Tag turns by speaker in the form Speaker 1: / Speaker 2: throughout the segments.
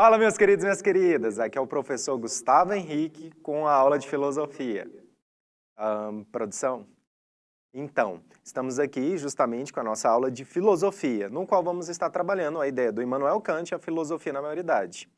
Speaker 1: Fala, meus queridos e minhas queridas! Aqui é o professor Gustavo Henrique com a aula de filosofia. Um, produção? Então, estamos aqui justamente com a nossa aula de filosofia, no qual vamos estar trabalhando a ideia do Immanuel Kant e a filosofia na maioridade.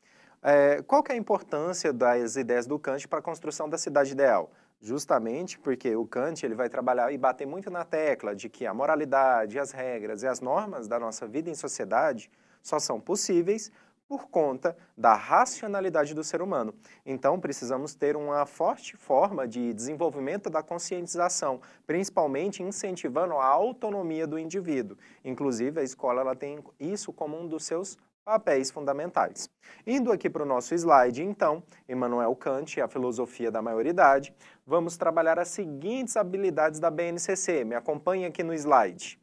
Speaker 1: É, qual que é a importância das ideias do Kant para a construção da cidade ideal? Justamente porque o Kant ele vai trabalhar e bater muito na tecla de que a moralidade, as regras e as normas da nossa vida em sociedade só são possíveis por conta da racionalidade do ser humano. Então, precisamos ter uma forte forma de desenvolvimento da conscientização, principalmente incentivando a autonomia do indivíduo. Inclusive, a escola ela tem isso como um dos seus papéis fundamentais. Indo aqui para o nosso slide, então, Emmanuel Kant e a filosofia da maioridade, vamos trabalhar as seguintes habilidades da BNCC. Me acompanhe aqui no slide.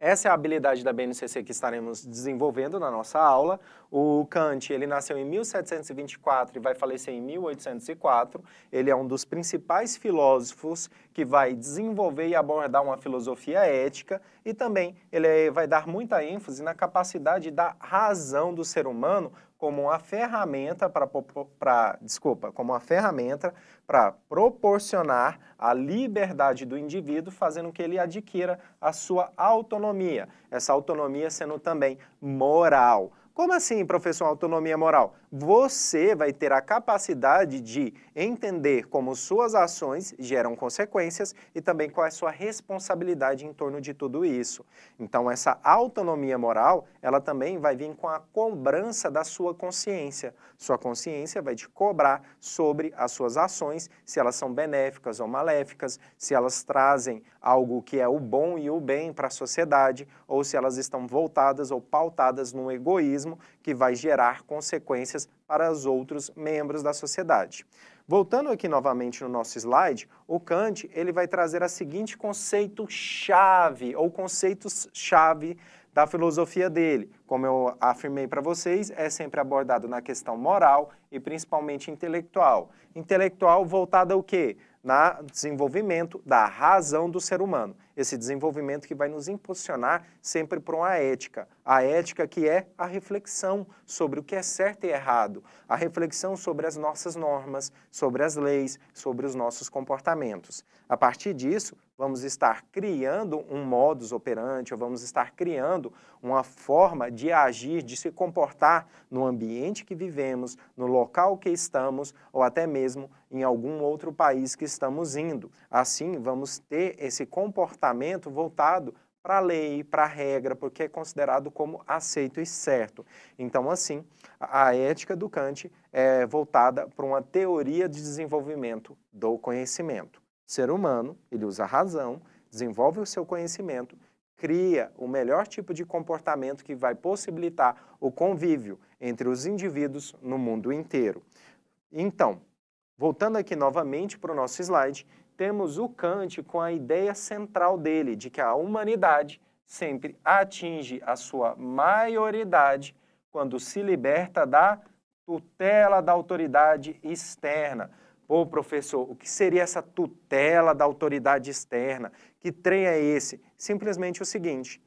Speaker 1: Essa é a habilidade da BNCC que estaremos desenvolvendo na nossa aula. O Kant, ele nasceu em 1724 e vai falecer em 1804. Ele é um dos principais filósofos que vai desenvolver e abordar uma filosofia ética e também ele é, vai dar muita ênfase na capacidade da razão do ser humano como uma ferramenta para desculpa, como uma ferramenta para proporcionar a liberdade do indivíduo, fazendo com que ele adquira a sua autonomia, essa autonomia sendo também moral. Como assim, professor, autonomia moral? Você vai ter a capacidade de entender como suas ações geram consequências e também qual é a sua responsabilidade em torno de tudo isso. Então, essa autonomia moral, ela também vai vir com a cobrança da sua consciência. Sua consciência vai te cobrar sobre as suas ações, se elas são benéficas ou maléficas, se elas trazem algo que é o bom e o bem para a sociedade, ou se elas estão voltadas ou pautadas no egoísmo que vai gerar consequências para os outros membros da sociedade. Voltando aqui novamente no nosso slide, o Kant ele vai trazer a seguinte conceito-chave, ou conceitos-chave da filosofia dele. Como eu afirmei para vocês, é sempre abordado na questão moral e principalmente intelectual. Intelectual voltada ao quê? Na desenvolvimento da razão do ser humano esse desenvolvimento que vai nos impulsionar sempre para uma ética. A ética que é a reflexão sobre o que é certo e errado, a reflexão sobre as nossas normas, sobre as leis, sobre os nossos comportamentos. A partir disso, vamos estar criando um modus operandi, ou vamos estar criando uma forma de agir, de se comportar no ambiente que vivemos, no local que estamos, ou até mesmo em algum outro país que estamos indo. Assim, vamos ter esse comportamento voltado para a lei, para a regra, porque é considerado como aceito e certo. Então, assim, a ética do Kant é voltada para uma teoria de desenvolvimento do conhecimento ser humano, ele usa a razão, desenvolve o seu conhecimento, cria o melhor tipo de comportamento que vai possibilitar o convívio entre os indivíduos no mundo inteiro. Então, voltando aqui novamente para o nosso slide, temos o Kant com a ideia central dele, de que a humanidade sempre atinge a sua maioridade quando se liberta da tutela da autoridade externa, Pô, professor, o que seria essa tutela da autoridade externa? Que trem é esse? Simplesmente o seguinte: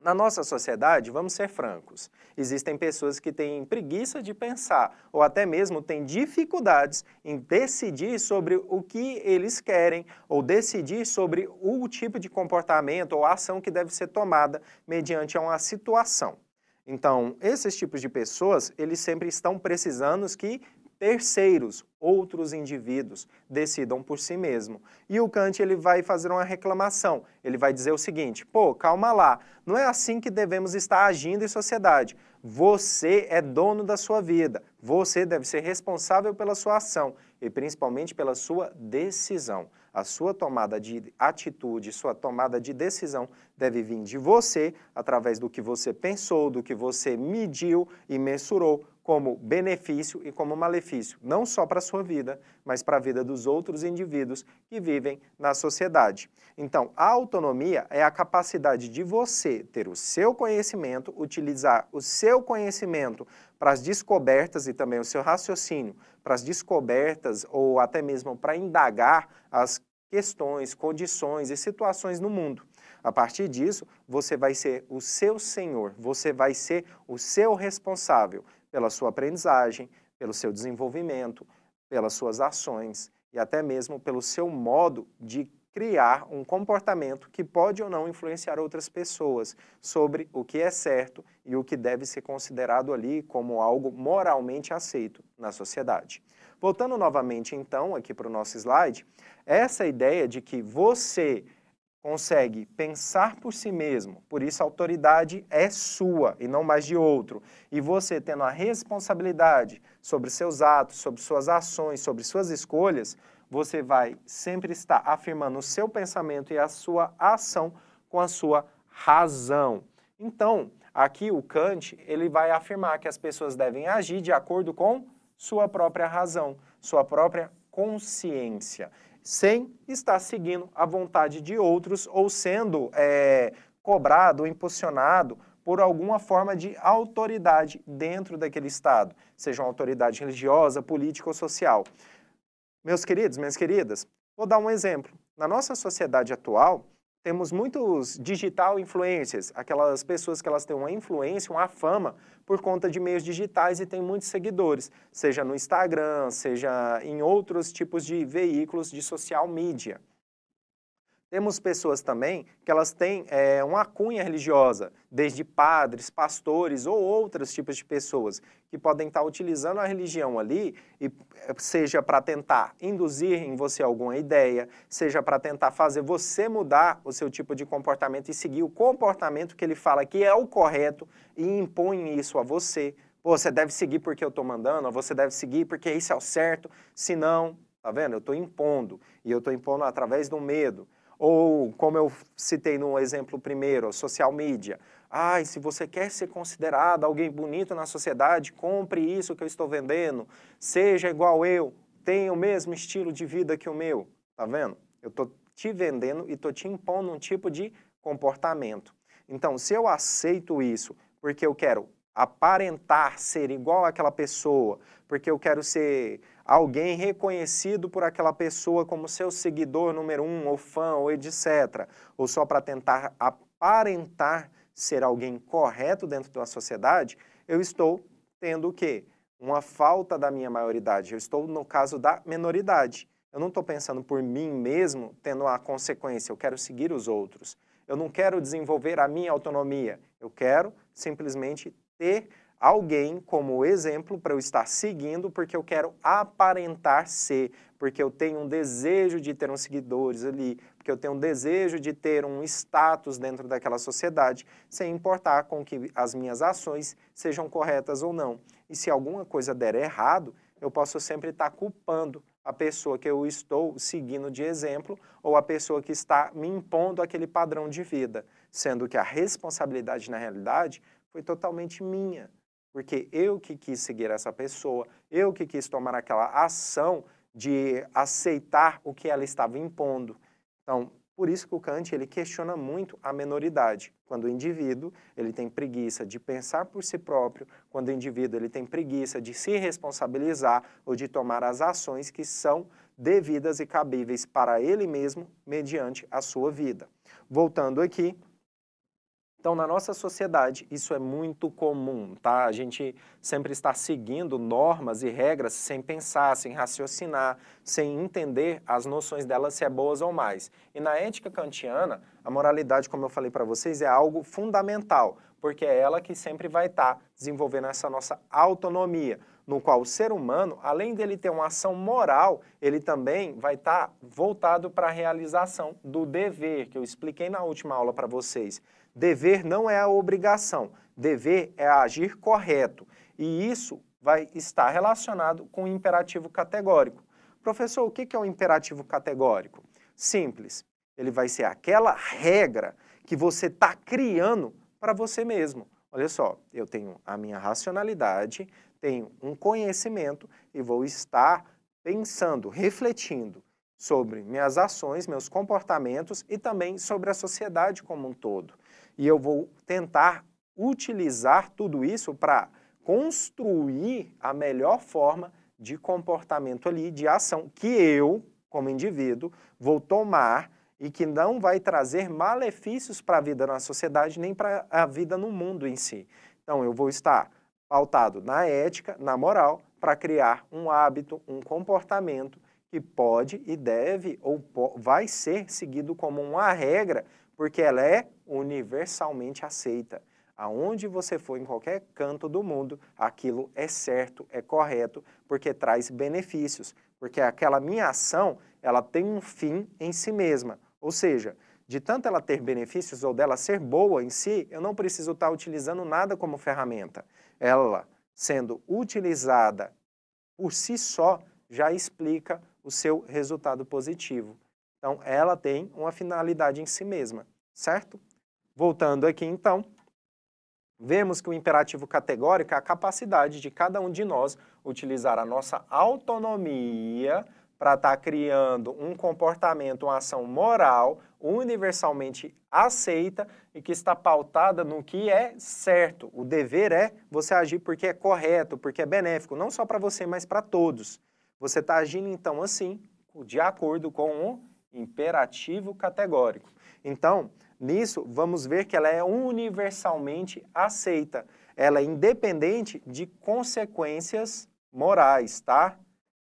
Speaker 1: na nossa sociedade, vamos ser francos, existem pessoas que têm preguiça de pensar ou até mesmo têm dificuldades em decidir sobre o que eles querem ou decidir sobre o tipo de comportamento ou ação que deve ser tomada mediante uma situação. Então, esses tipos de pessoas, eles sempre estão precisando que terceiros, outros indivíduos, decidam por si mesmo. E o Kant ele vai fazer uma reclamação, ele vai dizer o seguinte, pô, calma lá, não é assim que devemos estar agindo em sociedade. Você é dono da sua vida, você deve ser responsável pela sua ação e principalmente pela sua decisão. A sua tomada de atitude, sua tomada de decisão deve vir de você, através do que você pensou, do que você mediu e mensurou como benefício e como malefício, não só para a sua vida, mas para a vida dos outros indivíduos que vivem na sociedade. Então, a autonomia é a capacidade de você ter o seu conhecimento, utilizar o seu conhecimento para as descobertas e também o seu raciocínio para as descobertas ou até mesmo para indagar as questões, condições e situações no mundo. A partir disso, você vai ser o seu senhor, você vai ser o seu responsável pela sua aprendizagem, pelo seu desenvolvimento, pelas suas ações e até mesmo pelo seu modo de criar um comportamento que pode ou não influenciar outras pessoas sobre o que é certo e o que deve ser considerado ali como algo moralmente aceito na sociedade. Voltando novamente então aqui para o nosso slide, essa ideia de que você consegue pensar por si mesmo, por isso a autoridade é sua e não mais de outro. E você tendo a responsabilidade sobre seus atos, sobre suas ações, sobre suas escolhas, você vai sempre estar afirmando o seu pensamento e a sua ação com a sua razão. Então, aqui o Kant, ele vai afirmar que as pessoas devem agir de acordo com sua própria razão, sua própria consciência sem estar seguindo a vontade de outros ou sendo é, cobrado impulsionado por alguma forma de autoridade dentro daquele Estado, seja uma autoridade religiosa, política ou social. Meus queridos, minhas queridas, vou dar um exemplo. Na nossa sociedade atual, temos muitos digital influencers, aquelas pessoas que elas têm uma influência, uma fama por conta de meios digitais e têm muitos seguidores, seja no Instagram, seja em outros tipos de veículos de social media. Temos pessoas também que elas têm é, uma cunha religiosa, desde padres, pastores ou outros tipos de pessoas que podem estar utilizando a religião ali, e, é, seja para tentar induzir em você alguma ideia, seja para tentar fazer você mudar o seu tipo de comportamento e seguir o comportamento que ele fala que é o correto e impõe isso a você. Pô, você deve seguir porque eu estou mandando, ou você deve seguir porque isso é o certo, se não, tá vendo? Eu estou impondo, e eu estou impondo através do medo. Ou, como eu citei no exemplo primeiro, social media. Ai, ah, se você quer ser considerado alguém bonito na sociedade, compre isso que eu estou vendendo, seja igual eu, tenha o mesmo estilo de vida que o meu. Tá vendo? Eu estou te vendendo e estou te impondo um tipo de comportamento. Então, se eu aceito isso porque eu quero aparentar ser igual àquela pessoa, porque eu quero ser alguém reconhecido por aquela pessoa como seu seguidor número um, ou fã, ou etc., ou só para tentar aparentar ser alguém correto dentro da sociedade, eu estou tendo o quê? Uma falta da minha maioridade. Eu estou no caso da minoridade. Eu não estou pensando por mim mesmo tendo a consequência, eu quero seguir os outros. Eu não quero desenvolver a minha autonomia, eu quero simplesmente ter alguém como exemplo para eu estar seguindo, porque eu quero aparentar ser, porque eu tenho um desejo de ter uns seguidores ali, porque eu tenho um desejo de ter um status dentro daquela sociedade, sem importar com que as minhas ações sejam corretas ou não. E se alguma coisa der errado, eu posso sempre estar culpando a pessoa que eu estou seguindo de exemplo ou a pessoa que está me impondo aquele padrão de vida, sendo que a responsabilidade, na realidade, foi totalmente minha porque eu que quis seguir essa pessoa, eu que quis tomar aquela ação de aceitar o que ela estava impondo. Então, por isso que o Kant ele questiona muito a menoridade, quando o indivíduo ele tem preguiça de pensar por si próprio, quando o indivíduo ele tem preguiça de se responsabilizar ou de tomar as ações que são devidas e cabíveis para ele mesmo mediante a sua vida. Voltando aqui, então, na nossa sociedade, isso é muito comum, tá? A gente sempre está seguindo normas e regras sem pensar, sem raciocinar, sem entender as noções delas se é boas ou mais. E na ética kantiana, a moralidade, como eu falei para vocês, é algo fundamental, porque é ela que sempre vai estar tá desenvolvendo essa nossa autonomia, no qual o ser humano, além dele ter uma ação moral, ele também vai estar tá voltado para a realização do dever, que eu expliquei na última aula para vocês. Dever não é a obrigação, dever é agir correto. E isso vai estar relacionado com o imperativo categórico. Professor, o que é o um imperativo categórico? Simples. Ele vai ser aquela regra que você está criando para você mesmo. Olha só, eu tenho a minha racionalidade, tenho um conhecimento e vou estar pensando, refletindo sobre minhas ações, meus comportamentos e também sobre a sociedade como um todo e eu vou tentar utilizar tudo isso para construir a melhor forma de comportamento ali, de ação, que eu, como indivíduo, vou tomar e que não vai trazer malefícios para a vida na sociedade nem para a vida no mundo em si. Então, eu vou estar pautado na ética, na moral, para criar um hábito, um comportamento que pode e deve ou vai ser seguido como uma regra porque ela é universalmente aceita. Aonde você for, em qualquer canto do mundo, aquilo é certo, é correto, porque traz benefícios, porque aquela minha ação, ela tem um fim em si mesma. Ou seja, de tanto ela ter benefícios ou dela ser boa em si, eu não preciso estar utilizando nada como ferramenta. Ela, sendo utilizada por si só, já explica o seu resultado positivo. Então, ela tem uma finalidade em si mesma, certo? Voltando aqui, então, vemos que o imperativo categórico é a capacidade de cada um de nós utilizar a nossa autonomia para estar tá criando um comportamento, uma ação moral universalmente aceita e que está pautada no que é certo. O dever é você agir porque é correto, porque é benéfico, não só para você, mas para todos. Você está agindo então assim, de acordo com o imperativo categórico. Então, nisso, vamos ver que ela é universalmente aceita. Ela é independente de consequências morais, tá?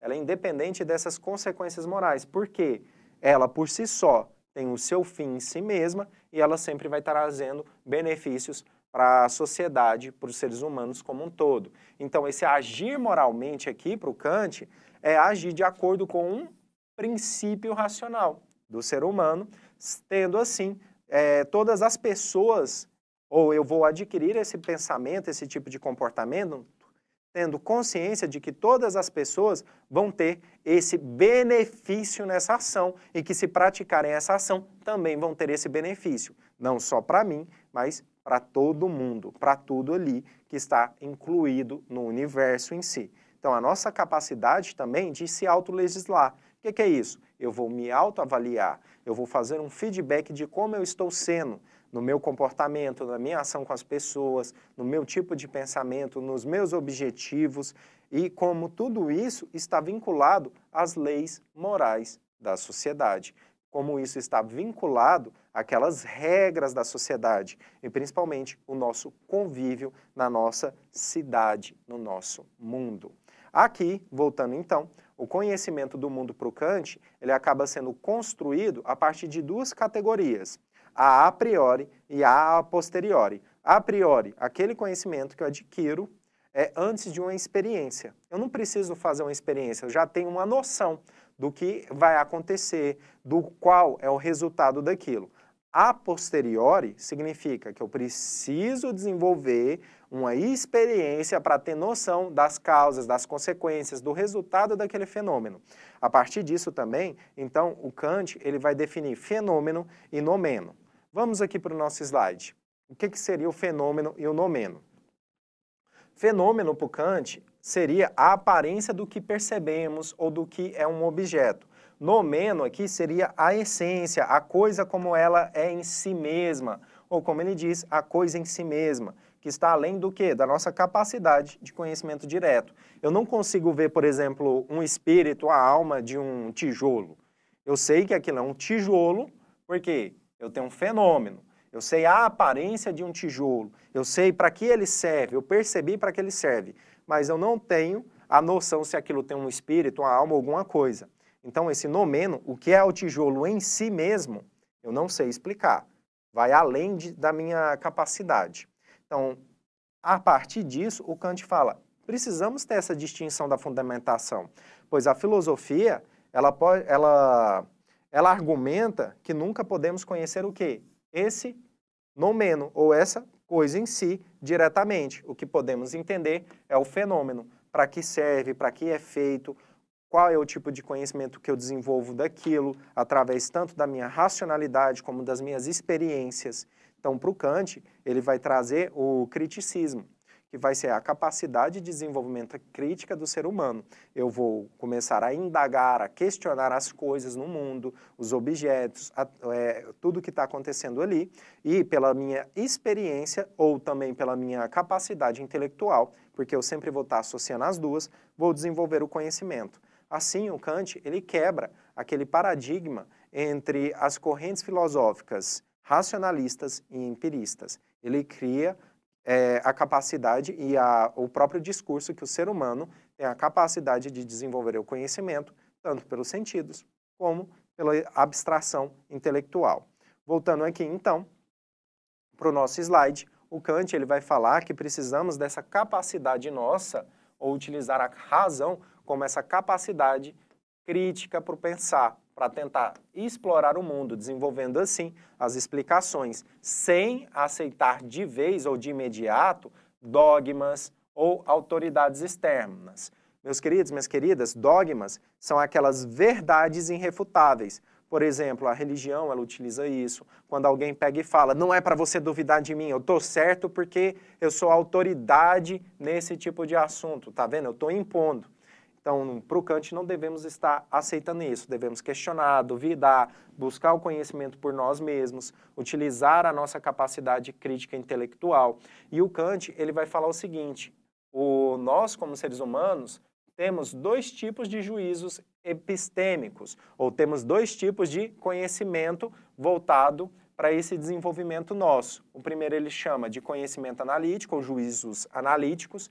Speaker 1: Ela é independente dessas consequências morais, porque ela por si só tem o seu fim em si mesma e ela sempre vai trazendo benefícios para a sociedade, para os seres humanos como um todo. Então, esse agir moralmente aqui para o Kant é agir de acordo com um princípio racional do ser humano, tendo assim é, todas as pessoas, ou eu vou adquirir esse pensamento, esse tipo de comportamento, tendo consciência de que todas as pessoas vão ter esse benefício nessa ação e que se praticarem essa ação também vão ter esse benefício, não só para mim, mas para todo mundo, para tudo ali que está incluído no universo em si. Então, a nossa capacidade também de se autolegislar, o que, que é isso? Eu vou me autoavaliar, eu vou fazer um feedback de como eu estou sendo no meu comportamento, na minha ação com as pessoas, no meu tipo de pensamento, nos meus objetivos e como tudo isso está vinculado às leis morais da sociedade, como isso está vinculado àquelas regras da sociedade e principalmente o nosso convívio na nossa cidade, no nosso mundo. Aqui, voltando então, o conhecimento do mundo para o Kant, ele acaba sendo construído a partir de duas categorias, a a priori e a a posteriori. A priori, aquele conhecimento que eu adquiro é antes de uma experiência. Eu não preciso fazer uma experiência, eu já tenho uma noção do que vai acontecer, do qual é o resultado daquilo. A posteriori significa que eu preciso desenvolver uma experiência para ter noção das causas, das consequências, do resultado daquele fenômeno. A partir disso também, então, o Kant ele vai definir fenômeno e nomeno. Vamos aqui para o nosso slide. O que, que seria o fenômeno e o nomeno? Fenômeno para o Kant seria a aparência do que percebemos ou do que é um objeto. Nomeno aqui seria a essência, a coisa como ela é em si mesma, ou como ele diz, a coisa em si mesma que está além do que? Da nossa capacidade de conhecimento direto. Eu não consigo ver, por exemplo, um espírito, a alma de um tijolo. Eu sei que aquilo é um tijolo, porque eu tenho um fenômeno. Eu sei a aparência de um tijolo. Eu sei para que ele serve. Eu percebi para que ele serve. Mas eu não tenho a noção se aquilo tem um espírito, uma alma, alguma coisa. Então, esse nomeno, o que é o tijolo em si mesmo, eu não sei explicar. Vai além de, da minha capacidade. Então, a partir disso, o Kant fala, precisamos ter essa distinção da fundamentação, pois a filosofia, ela, ela, ela argumenta que nunca podemos conhecer o que Esse nomeno, ou essa coisa em si, diretamente. O que podemos entender é o fenômeno, para que serve, para que é feito, qual é o tipo de conhecimento que eu desenvolvo daquilo, através tanto da minha racionalidade como das minhas experiências. Então, para o Kant, ele vai trazer o criticismo, que vai ser a capacidade de desenvolvimento crítica do ser humano. Eu vou começar a indagar, a questionar as coisas no mundo, os objetos, a, é, tudo que está acontecendo ali, e pela minha experiência ou também pela minha capacidade intelectual, porque eu sempre vou estar tá associando as duas, vou desenvolver o conhecimento. Assim, o Kant ele quebra aquele paradigma entre as correntes filosóficas racionalistas e empiristas. Ele cria é, a capacidade e a, o próprio discurso que o ser humano tem a capacidade de desenvolver o conhecimento, tanto pelos sentidos como pela abstração intelectual. Voltando aqui, então, para o nosso slide, o Kant ele vai falar que precisamos dessa capacidade nossa, ou utilizar a razão como essa capacidade crítica para pensar, para tentar explorar o mundo, desenvolvendo assim as explicações, sem aceitar de vez ou de imediato dogmas ou autoridades externas. Meus queridos, minhas queridas, dogmas são aquelas verdades irrefutáveis. Por exemplo, a religião, ela utiliza isso. Quando alguém pega e fala, não é para você duvidar de mim, eu estou certo porque eu sou autoridade nesse tipo de assunto, tá vendo? Eu estou impondo. Então, para o Kant, não devemos estar aceitando isso, devemos questionar, duvidar, buscar o conhecimento por nós mesmos, utilizar a nossa capacidade crítica intelectual. E o Kant, ele vai falar o seguinte, o, nós, como seres humanos, temos dois tipos de juízos epistêmicos, ou temos dois tipos de conhecimento voltado para esse desenvolvimento nosso. O primeiro ele chama de conhecimento analítico, ou juízos analíticos,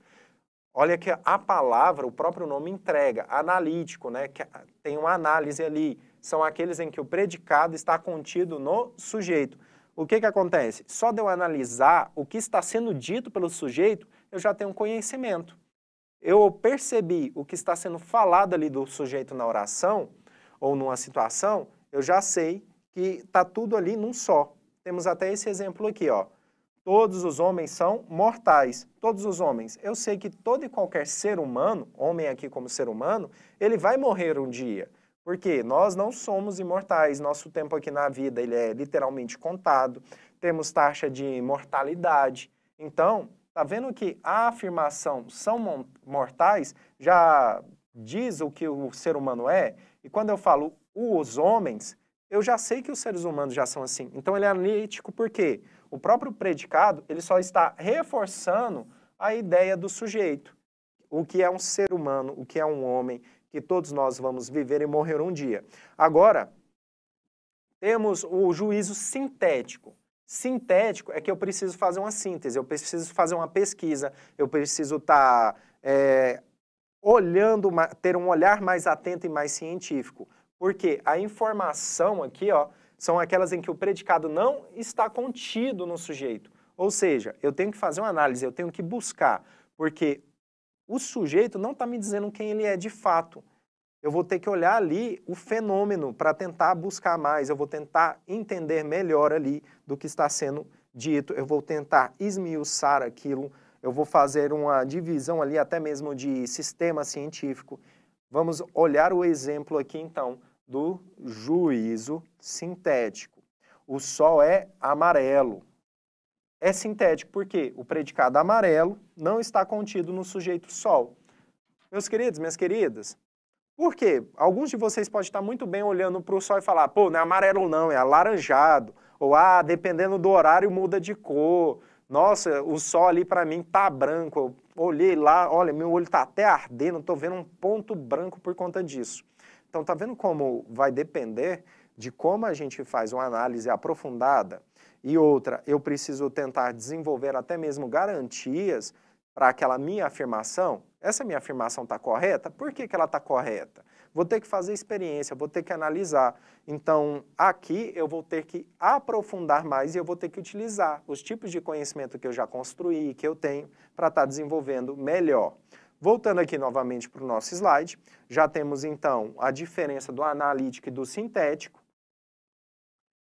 Speaker 1: Olha que a palavra, o próprio nome entrega, analítico, né? Que tem uma análise ali. São aqueles em que o predicado está contido no sujeito. O que, que acontece? Só de eu analisar o que está sendo dito pelo sujeito, eu já tenho conhecimento. Eu percebi o que está sendo falado ali do sujeito na oração ou numa situação, eu já sei que está tudo ali num só. Temos até esse exemplo aqui, ó. Todos os homens são mortais. Todos os homens. Eu sei que todo e qualquer ser humano, homem aqui como ser humano, ele vai morrer um dia. Porque nós não somos imortais, nosso tempo aqui na vida ele é literalmente contado, temos taxa de mortalidade. Então, tá vendo que a afirmação são mortais já diz o que o ser humano é? E quando eu falo os homens, eu já sei que os seres humanos já são assim. Então ele é analítico por quê? o próprio predicado, ele só está reforçando a ideia do sujeito, o que é um ser humano, o que é um homem, que todos nós vamos viver e morrer um dia. Agora, temos o juízo sintético. Sintético é que eu preciso fazer uma síntese, eu preciso fazer uma pesquisa, eu preciso estar tá, é, olhando, ter um olhar mais atento e mais científico. Porque a informação aqui, ó, são aquelas em que o predicado não está contido no sujeito. Ou seja, eu tenho que fazer uma análise, eu tenho que buscar, porque o sujeito não está me dizendo quem ele é de fato. Eu vou ter que olhar ali o fenômeno para tentar buscar mais, eu vou tentar entender melhor ali do que está sendo dito, eu vou tentar esmiuçar aquilo, eu vou fazer uma divisão ali até mesmo de sistema científico. Vamos olhar o exemplo aqui então do juízo sintético. O sol é amarelo. É sintético porque o predicado amarelo não está contido no sujeito sol. Meus queridos, minhas queridas, por quê? Alguns de vocês podem estar muito bem olhando para o sol e falar, pô, não é amarelo não, é alaranjado. Ou, ah, dependendo do horário muda de cor. Nossa, o sol ali para mim tá branco. Eu olhei lá, olha, meu olho tá até ardendo, estou vendo um ponto branco por conta disso. Então, tá vendo como vai depender de como a gente faz uma análise aprofundada? E outra, eu preciso tentar desenvolver até mesmo garantias para aquela minha afirmação. Essa minha afirmação está correta? Por que, que ela está correta? Vou ter que fazer experiência, vou ter que analisar. Então, aqui eu vou ter que aprofundar mais e eu vou ter que utilizar os tipos de conhecimento que eu já construí, que eu tenho, para estar tá desenvolvendo melhor. Voltando aqui novamente para o nosso slide, já temos então a diferença do analítico e do sintético.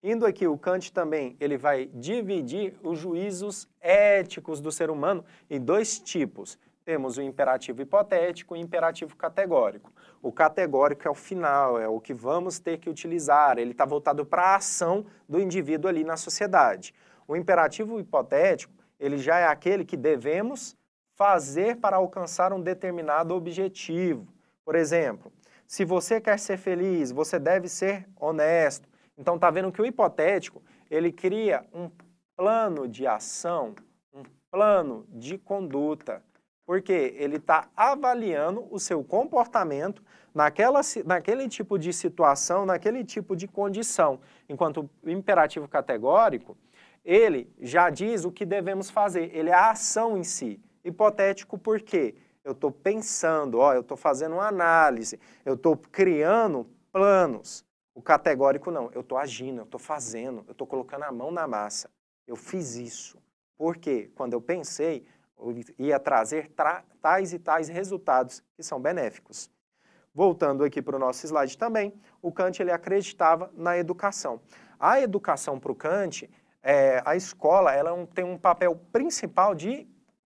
Speaker 1: Indo aqui, o Kant também ele vai dividir os juízos éticos do ser humano em dois tipos. Temos o imperativo hipotético e o imperativo categórico. O categórico é o final, é o que vamos ter que utilizar, ele está voltado para a ação do indivíduo ali na sociedade. O imperativo hipotético, ele já é aquele que devemos fazer para alcançar um determinado objetivo. Por exemplo, se você quer ser feliz, você deve ser honesto. Então tá vendo que o hipotético, ele cria um plano de ação, um plano de conduta, porque ele está avaliando o seu comportamento naquela, naquele tipo de situação, naquele tipo de condição. Enquanto o imperativo categórico, ele já diz o que devemos fazer, ele é a ação em si. Hipotético porque Eu estou pensando, ó, eu estou fazendo uma análise, eu estou criando planos. O categórico não, eu estou agindo, eu estou fazendo, eu estou colocando a mão na massa. Eu fiz isso. Porque quando eu pensei, eu ia trazer tra tais e tais resultados que são benéficos. Voltando aqui para o nosso slide também, o Kant ele acreditava na educação. A educação para o Kant, é, a escola, ela é tem um papel principal de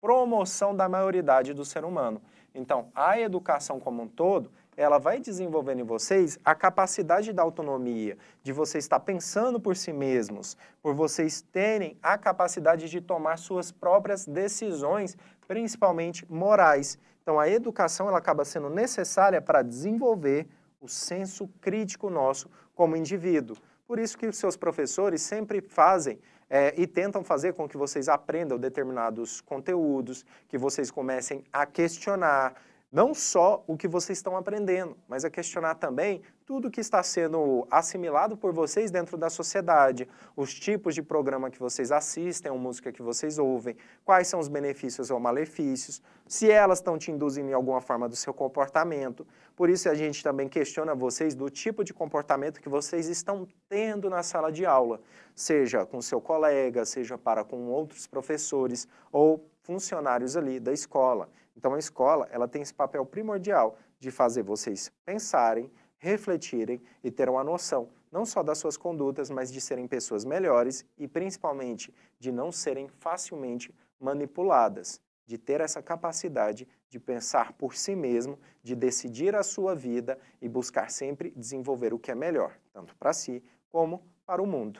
Speaker 1: promoção da maioridade do ser humano. Então, a educação como um todo, ela vai desenvolvendo em vocês a capacidade da autonomia, de vocês estar pensando por si mesmos, por vocês terem a capacidade de tomar suas próprias decisões, principalmente morais. Então, a educação ela acaba sendo necessária para desenvolver o senso crítico nosso como indivíduo. Por isso que os seus professores sempre fazem é, e tentam fazer com que vocês aprendam determinados conteúdos, que vocês comecem a questionar não só o que vocês estão aprendendo, mas a questionar também tudo que está sendo assimilado por vocês dentro da sociedade, os tipos de programa que vocês assistem, ou música que vocês ouvem, quais são os benefícios ou malefícios, se elas estão te induzindo em alguma forma do seu comportamento. Por isso a gente também questiona vocês do tipo de comportamento que vocês estão tendo na sala de aula, seja com seu colega, seja para com outros professores ou funcionários ali da escola. Então a escola, ela tem esse papel primordial de fazer vocês pensarem, refletirem e terão a noção não só das suas condutas, mas de serem pessoas melhores e principalmente de não serem facilmente manipuladas, de ter essa capacidade de pensar por si mesmo, de decidir a sua vida e buscar sempre desenvolver o que é melhor, tanto para si como para o mundo.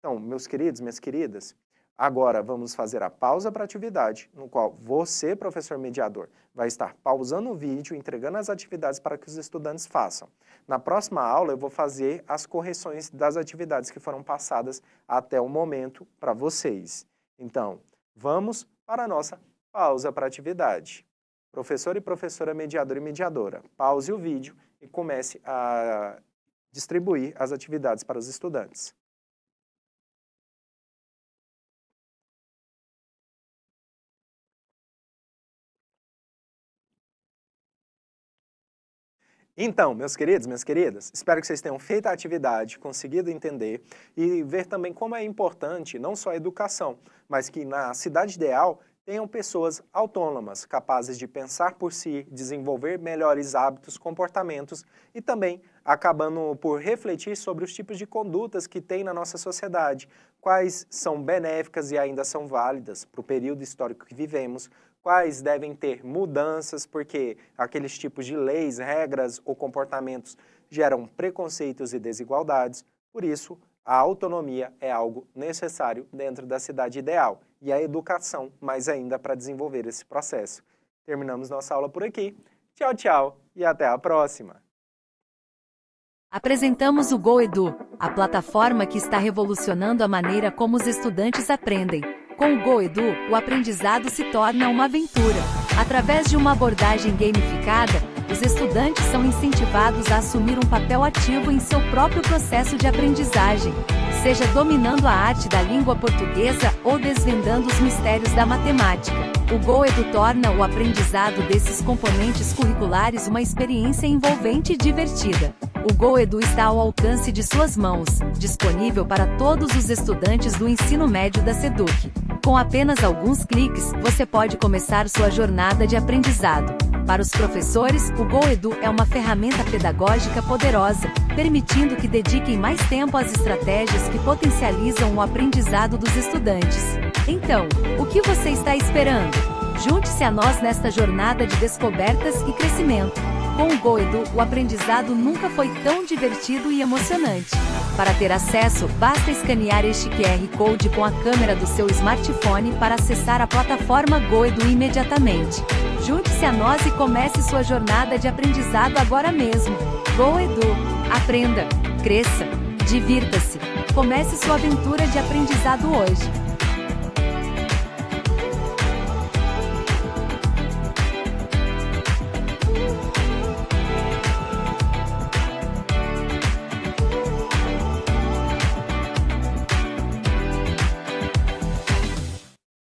Speaker 1: Então, meus queridos, minhas queridas, Agora vamos fazer a pausa para atividade, no qual você, professor mediador, vai estar pausando o vídeo, entregando as atividades para que os estudantes façam. Na próxima aula eu vou fazer as correções das atividades que foram passadas até o momento para vocês. Então, vamos para a nossa pausa para atividade. Professor e professora, mediador e mediadora, pause o vídeo e
Speaker 2: comece a distribuir as atividades para os estudantes. Então,
Speaker 1: meus queridos, minhas queridas, espero que vocês tenham feito a atividade, conseguido entender e ver também como é importante não só a educação, mas que na cidade ideal tenham pessoas autônomas, capazes de pensar por si, desenvolver melhores hábitos, comportamentos e também acabando por refletir sobre os tipos de condutas que tem na nossa sociedade, quais são benéficas e ainda são válidas para o período histórico que vivemos, quais devem ter mudanças, porque aqueles tipos de leis, regras ou comportamentos geram preconceitos e desigualdades. Por isso, a autonomia é algo necessário dentro da cidade ideal e a educação mais ainda para desenvolver esse processo. Terminamos nossa aula por aqui. Tchau, tchau e até a próxima!
Speaker 2: Apresentamos o GoEdu, a plataforma que está revolucionando a maneira como os estudantes aprendem. Com o GoEdu, o aprendizado se torna uma aventura. Através de uma abordagem gamificada, os estudantes são incentivados a assumir um papel ativo em seu próprio processo de aprendizagem, seja dominando a arte da língua portuguesa ou desvendando os mistérios da matemática. O GoEdu torna o aprendizado desses componentes curriculares uma experiência envolvente e divertida. O Go Edu está ao alcance de suas mãos, disponível para todos os estudantes do ensino médio da Seduc. Com apenas alguns cliques, você pode começar sua jornada de aprendizado. Para os professores, o Go Edu é uma ferramenta pedagógica poderosa, permitindo que dediquem mais tempo às estratégias que potencializam o aprendizado dos estudantes. Então, o que você está esperando? Junte-se a nós nesta jornada de descobertas e crescimento. Com o Goedo, o aprendizado nunca foi tão divertido e emocionante. Para ter acesso, basta escanear este QR Code com a câmera do seu smartphone para acessar a plataforma Goedo imediatamente. Junte-se a nós e comece sua jornada de aprendizado agora mesmo. Goedu, aprenda, cresça, divirta-se. Comece sua aventura de aprendizado hoje.